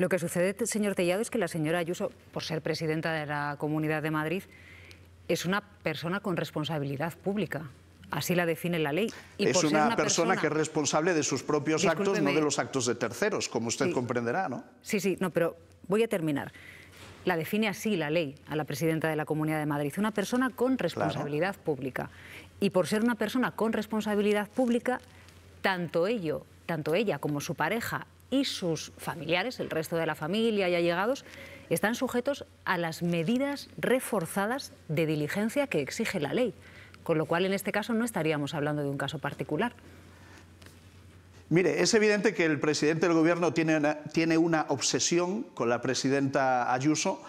Lo que sucede, señor Tellado, es que la señora Ayuso, por ser presidenta de la Comunidad de Madrid, es una persona con responsabilidad pública. Así la define la ley. es una, persona, que es responsable de sus propios actos, no de los actos de terceros, como usted comprenderá, ¿no? Sí, sí, no, pero voy a terminar. La define así la ley a la presidenta de la Comunidad de Madrid, una persona con responsabilidad pública. Y por ser una persona con responsabilidad pública, tanto ello, tanto ella como su pareja y sus familiares, el resto de la familia y allegados, están sujetos a las medidas reforzadas de diligencia que exige la ley. Con lo cual, en este caso, no estaríamos hablando de un caso particular. Mire, es evidente que el presidente del gobierno tiene una, obsesión con la presidenta Ayuso.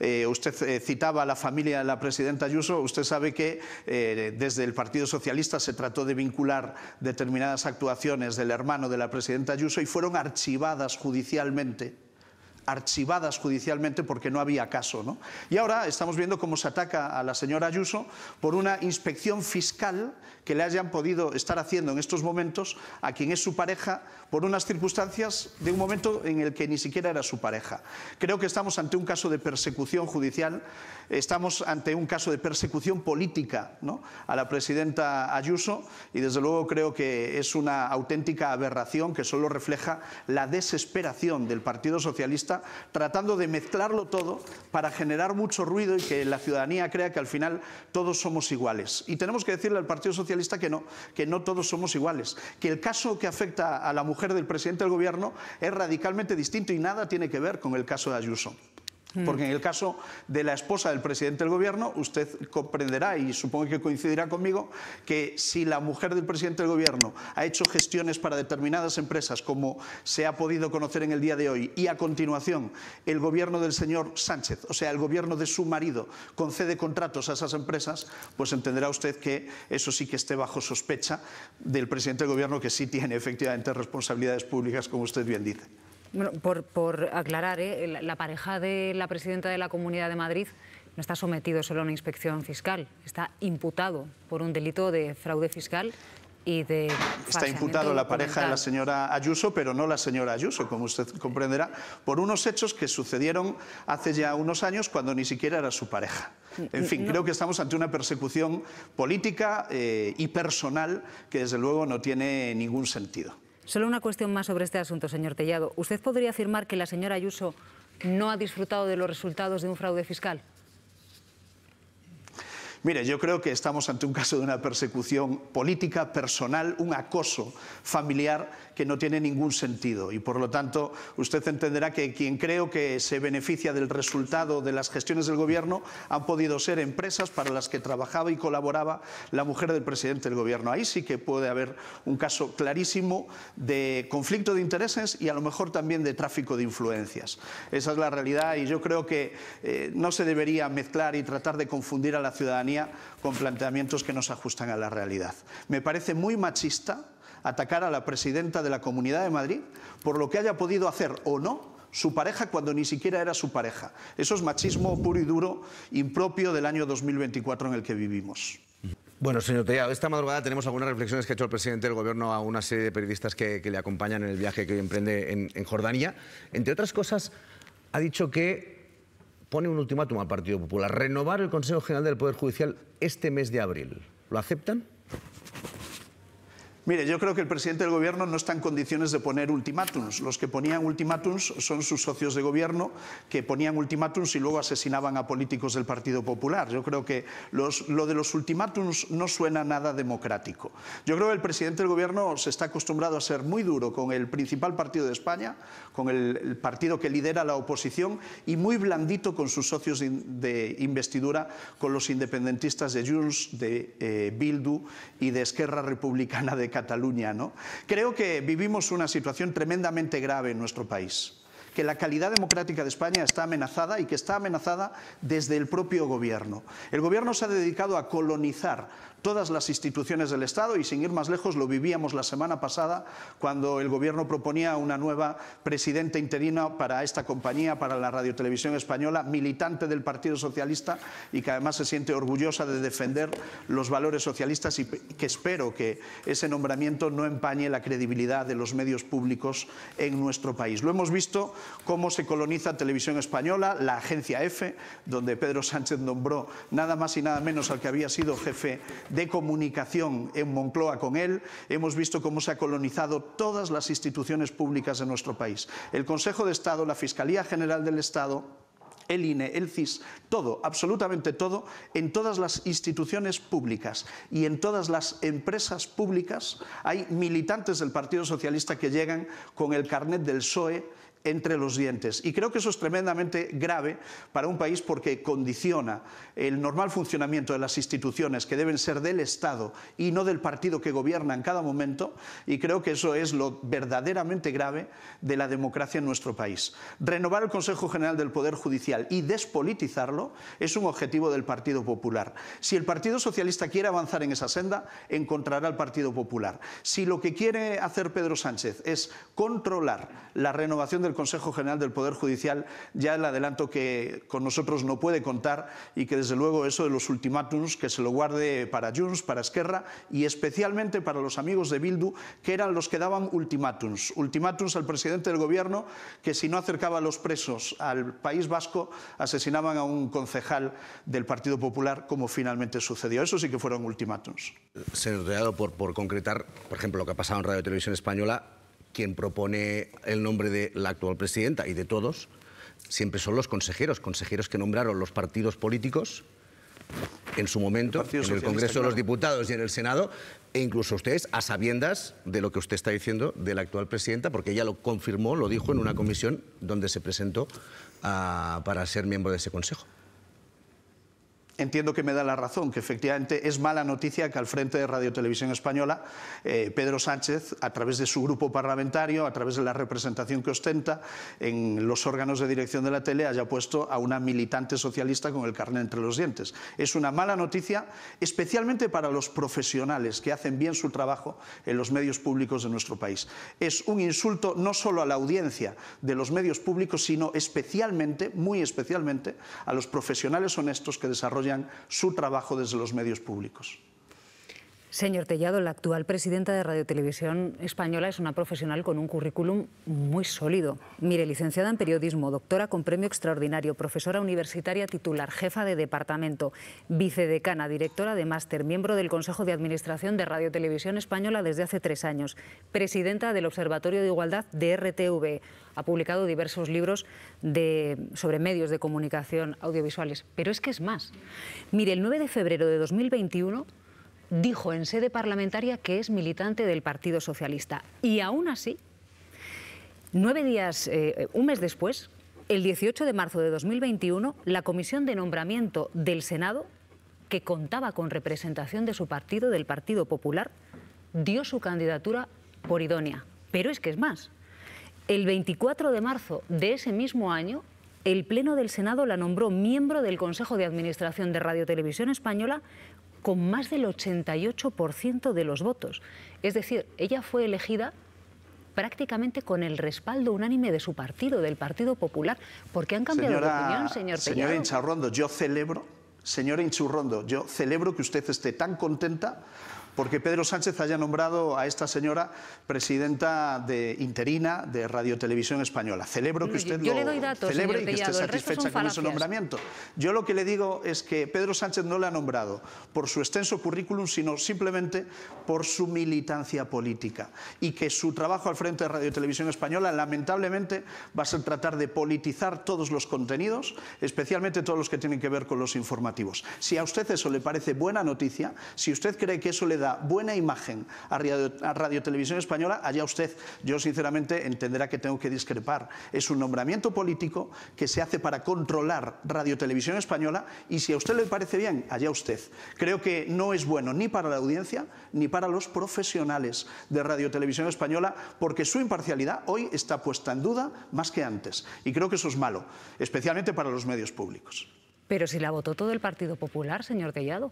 Eh, usted eh, citaba a la familia de la presidenta Ayuso, usted sabe que eh, desde el Partido Socialista se trató de vincular determinadas actuaciones del hermano de la presidenta Ayuso y fueron archivadas judicialmente archivadas judicialmente porque no había caso. ¿no? Y ahora estamos viendo cómo se ataca a la señora Ayuso por una inspección fiscal que le hayan podido estar haciendo en estos momentos a quien es su pareja por unas circunstancias de un momento en el que ni siquiera era su pareja. Creo que estamos ante un caso de persecución judicial, estamos ante un caso de persecución política ¿no? a la presidenta Ayuso y desde luego creo que es una auténtica aberración que solo refleja la desesperación del Partido Socialista tratando de mezclarlo todo para generar mucho ruido y que la ciudadanía crea que al final todos somos iguales. Y tenemos que decirle al Partido Socialista que no, que no todos somos iguales, que el caso que afecta a la mujer del presidente del Gobierno es radicalmente distinto y nada tiene que ver con el caso de Ayuso. Mm. Porque en el caso de la esposa del presidente del gobierno, usted comprenderá y supongo que coincidirá conmigo que si la mujer del presidente del gobierno ha hecho gestiones para determinadas empresas, como se ha podido conocer en el día de hoy, y a continuación el gobierno del señor Sánchez, o sea, el gobierno de su marido, concede contratos a esas empresas, pues entenderá usted que eso sí que esté bajo sospecha del presidente del gobierno, que sí tiene efectivamente responsabilidades públicas, como usted bien dice. Bueno, por, aclarar, eh, la pareja de la presidenta de la Comunidad de Madrid no está sometido solo a una inspección fiscal, está imputado por un delito de fraude fiscal y de Está imputado la pareja de la señora Ayuso, pero no la señora Ayuso, como usted comprenderá, por unos hechos que sucedieron hace ya unos años cuando ni siquiera era su pareja. En fin, creo que estamos ante una persecución política eh, y personal que desde luego no tiene ningún sentido. Solo una cuestión más sobre este asunto, señor Tellado. ¿Usted podría afirmar que la señora Ayuso no ha disfrutado de los resultados de un fraude fiscal? Mire, yo creo que estamos ante un caso de una persecución política, personal, un acoso familiar que no tiene ningún sentido. Y por lo tanto, usted entenderá que quien creo que se beneficia del resultado de las gestiones del Gobierno han podido ser empresas para las que trabajaba y colaboraba la mujer del presidente del Gobierno. Ahí sí que puede haber un caso clarísimo de conflicto de intereses y a lo mejor también de tráfico de influencias. Esa es la realidad y yo creo que eh, no se debería mezclar y tratar de confundir a la ciudadanía con planteamientos que no se ajustan a la realidad. Me parece muy machista atacar a la presidenta de la Comunidad de Madrid por lo que haya podido hacer o no su pareja cuando ni siquiera era su pareja. Eso es machismo puro y duro, impropio del año 2024 en el que vivimos. Bueno, señor Tellado, esta madrugada tenemos algunas reflexiones que ha hecho el presidente del Gobierno a una serie de periodistas que, le acompañan en el viaje que hoy emprende en, en Jordania. Entre otras cosas, ha dicho que pone un ultimátum al Partido Popular, renovar el Consejo General del Poder Judicial este mes de abril. ¿Lo aceptan? Mire, yo creo que el presidente del gobierno no está en condiciones de poner ultimátums. Los que ponían ultimátums son sus socios de gobierno que ponían ultimátums y luego asesinaban a políticos del Partido Popular. Yo creo que los, lo de los ultimátums no suena nada democrático. Yo creo que el presidente del gobierno se está acostumbrado a ser muy duro con el principal partido de España, con el, partido que lidera la oposición y muy blandito con sus socios de, investidura, con los independentistas de Junts, de eh, Bildu y de Esquerra Republicana de Cataluña Cataluña. ¿no? Creo que vivimos una situación tremendamente grave en nuestro país que la calidad democrática de España está amenazada y que está amenazada desde el propio gobierno. El gobierno se ha dedicado a colonizar todas las instituciones del Estado y sin ir más lejos lo vivíamos la semana pasada cuando el Gobierno proponía una nueva presidenta interina para esta compañía, para la radiotelevisión española, militante del Partido Socialista y que además se siente orgullosa de defender los valores socialistas y que espero que ese nombramiento no empañe la credibilidad de los medios públicos en nuestro país. Lo hemos visto cómo se coloniza Televisión Española, la agencia EFE, donde Pedro Sánchez nombró nada más y nada menos al que había sido jefe de comunicación en Moncloa con él, hemos visto cómo se ha colonizado todas las instituciones públicas de nuestro país. El Consejo de Estado, la Fiscalía General del Estado, el INE, el CIS, todo, absolutamente todo, en todas las instituciones públicas y en todas las empresas públicas hay militantes del Partido Socialista que llegan con el carnet del PSOE entre los dientes. Y creo que eso es tremendamente grave para un país porque condiciona el normal funcionamiento de las instituciones que deben ser del Estado y no del partido que gobierna en cada momento. Y creo que eso es lo verdaderamente grave de la democracia en nuestro país. Renovar el Consejo General del Poder Judicial y despolitizarlo es un objetivo del Partido Popular. Si el Partido Socialista quiere avanzar en esa senda, encontrará al Partido Popular. Si lo que quiere hacer Pedro Sánchez es controlar la renovación del del Consejo General del Poder Judicial, ya le adelanto que con nosotros no puede contar y que desde luego eso de los ultimátums que se lo guarde para Junts, para Esquerra y especialmente para los amigos de Bildu, que eran los que daban ultimátums. Ultimátums al presidente del gobierno que si no acercaba a los presos al País Vasco, asesinaban a un concejal del Partido Popular, como finalmente sucedió. Eso sí que fueron ultimátums. Señor Reado, por, por concretar, por ejemplo, lo que ha pasado en Radio Televisión Española, quien propone el nombre de la actual presidenta y de todos, siempre son los consejeros, consejeros que nombraron los partidos políticos en su momento, en el Congreso de los Diputados y en el Senado, e incluso ustedes, a sabiendas de lo que usted está diciendo de la actual presidenta, porque ella lo confirmó, lo dijo en una comisión donde se presentó ah, para ser miembro de ese consejo entiendo que me da la razón, que efectivamente es mala noticia que al frente de Radio Televisión Española eh, Pedro Sánchez, a través de su grupo parlamentario, a través de la representación que ostenta en los órganos de dirección de la tele, haya puesto a una militante socialista con el carnet entre los dientes. Es una mala noticia, especialmente para los profesionales que hacen bien su trabajo en los medios públicos de nuestro país. Es un insulto no solo a la audiencia de los medios públicos, sino especialmente, muy especialmente, a los profesionales honestos que desarrollan su trabajo desde los medios públicos. Señor Tellado, la actual presidenta de Radio Televisión Española es una profesional con un currículum muy sólido. Mire, licenciada en periodismo, doctora con premio extraordinario, profesora universitaria titular, jefa de departamento, vicedecana, directora de máster, miembro del Consejo de Administración de Radio Televisión Española desde hace tres años, presidenta del Observatorio de Igualdad de RTV. Ha publicado diversos libros de, sobre medios de comunicación audiovisuales. Pero es que es más. Mire, el 9 de febrero de 2021 dijo en sede parlamentaria que es militante del Partido Socialista. Y aún así, nueve días, eh, un mes después, el 18 de marzo de 2021, la Comisión de Nombramiento del Senado, que contaba con representación de su partido, del Partido Popular, dio su candidatura por idónea. Pero es que es más. El 24 de marzo de ese mismo año, el Pleno del Senado la nombró miembro del Consejo de Administración de Radio Televisión Española con más del 88% de los votos. Es decir, ella fue elegida prácticamente con el respaldo unánime de su partido, del Partido Popular, porque han cambiado de opinión, señor Señora Incharrondo, yo celebro Señora Inchurrondo, yo celebro que usted esté tan contenta porque Pedro Sánchez haya nombrado a esta señora presidenta de interina de Radio Televisión Española. Celebro que usted yo, le lo datos, celebre y que esté satisfecha con ese nombramiento. Yo lo que le digo es que Pedro Sánchez no le ha nombrado por su extenso currículum, sino simplemente por su militancia política y que su trabajo al frente de Radio Televisión Española lamentablemente va a ser tratar de politizar todos los contenidos, especialmente todos los que tienen que ver con los informativos. Si a usted eso le parece buena noticia, si usted cree que eso le da buena imagen a Radio, a Radio Televisión Española, allá usted, yo sinceramente entenderá que tengo que discrepar. Es un nombramiento político que se hace para controlar Radio Televisión Española y si a usted le parece bien, allá usted. Creo que no es bueno ni para la audiencia ni para los profesionales de Radio Televisión Española porque su imparcialidad hoy está puesta en duda más que antes y creo que eso es malo, especialmente para los medios públicos. Pero si la votó todo el Partido Popular, señor Tellado.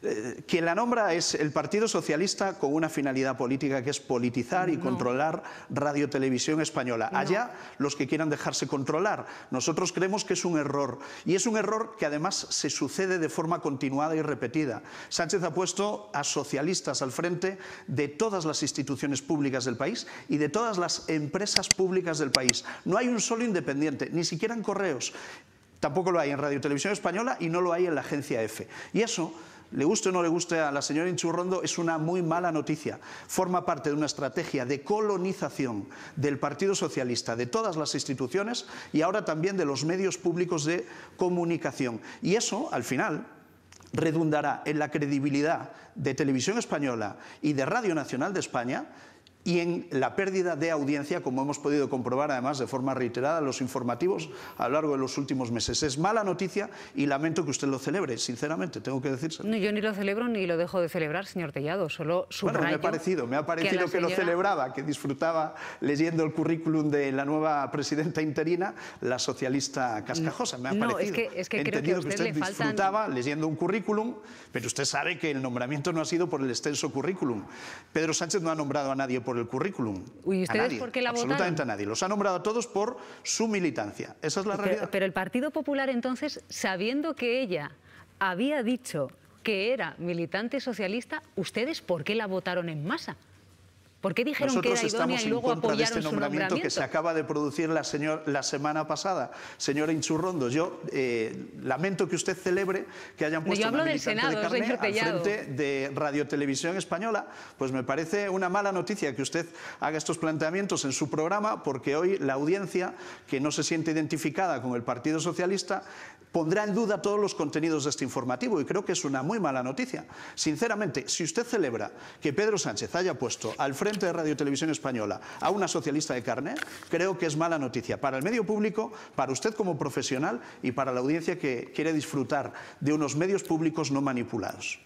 Eh, quien la nombra es el Partido Socialista con una finalidad política que es politizar y controlar Radio Televisión Española. Allá los que quieran dejarse controlar. Nosotros creemos que es un error y es un error que además se sucede de forma continuada y repetida. Sánchez ha puesto a socialistas al frente de todas las instituciones públicas del país y de todas las empresas públicas del país. No hay un solo independiente, ni siquiera en correos. Tampoco lo hay en Radio Televisión Española y no lo hay en la agencia EFE. Y eso le guste o no le guste a la señora Inchurrondo, es una muy mala noticia. Forma parte de una estrategia de colonización del Partido Socialista, de todas las instituciones y ahora también de los medios públicos de comunicación. Y eso, al final, redundará en la credibilidad de Televisión Española y de Radio Nacional de España y en la pérdida de audiencia, como hemos podido comprobar además de forma reiterada en los informativos a lo largo de los últimos meses. Es mala noticia y lamento que usted lo celebre, sinceramente, tengo que decirse. No, yo ni lo celebro ni lo dejo de celebrar, señor Tellado, solo su Bueno, me ha parecido, me ha parecido que, lo celebraba, que disfrutaba leyendo el currículum de la nueva presidenta interina, la socialista Cascajosa, me ha parecido. Es que, He creo que, usted disfrutaba leyendo un currículum, pero usted sabe que el nombramiento no ha sido por el extenso currículum. Pedro Sánchez no ha nombrado a nadie por el currículum. ustedes nadie, por qué la absolutamente votaron? a nadie. Los ha nombrado a todos por su militancia. Esa es la realidad. pero el Partido Popular entonces, sabiendo que ella había dicho que era militante socialista, ¿ustedes por qué la votaron en masa? ¿Por qué dijeron que era estamos luego en contra de este nombramiento, que se acaba de producir la, semana pasada, señora Inchurrondo. Yo eh, lamento que usted celebre que hayan puesto yo hablo Senado, de al frente de Radio Televisión Española. Pues me parece una mala noticia que usted haga estos planteamientos en su programa, porque hoy la audiencia que no se siente identificada con el Partido Socialista pondrá en duda todos los contenidos de este informativo y creo que es una muy mala noticia. Sinceramente, si usted celebra que Pedro Sánchez haya puesto al frente de Radio Televisión Española a una socialista de carne, creo que es mala noticia para el medio público, para usted como profesional y para la audiencia que quiere disfrutar de unos medios públicos no manipulados.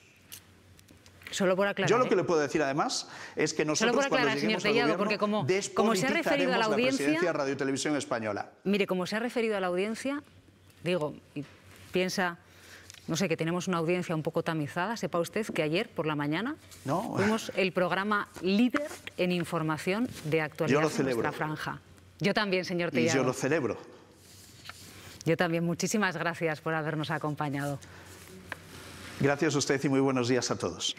Solo por aclarar, Yo lo ¿eh? que le puedo decir además es que nosotros cuando lleguemos señor como, se ha referido a la audiencia, de Radio Televisión Española. Mire, como se ha referido a la audiencia, digo, piensa, no sé, que tenemos una audiencia un poco tamizada, sepa usted que ayer por la mañana no. fuimos el programa líder en información de actualidad de nuestra franja. Yo también, señor Tellado. Y yo lo celebro. Yo también. Muchísimas gracias por habernos acompañado. Gracias a usted y muy buenos días a todos.